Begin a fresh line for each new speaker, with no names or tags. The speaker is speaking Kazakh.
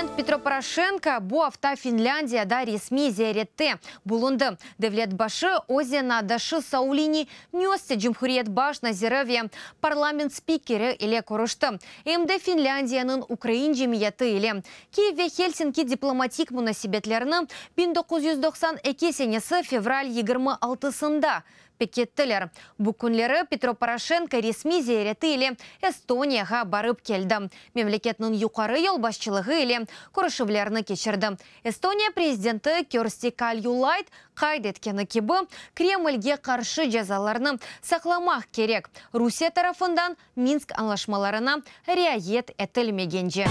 Президент Петро Порошенко бу авта Финляндия да ресми зияретте. Булунды девлет башы озена дашы саулини нёсте Джумхуриет баш на назиреве парламент спикері иле корышты. Эмде Финляндияның Украин жемияты иле. Киеве Хельсинки дипломатик мұнасибетлеріні 1992 сенесі февраль 26-сында кеттілер. Бұл Петро Порошенко ресми зияреті Эстонияға барып келді. Мемлекетнің юқары ел басшылығы еле көрішівлеріні кешірді. Эстония президенті Керсти Кальюлайт қайдеткені кебі Кремльге қаршы жазаларыны сақламақ керек. Русия тарафындан Минск аңлашмаларына реагет әтілмегенже.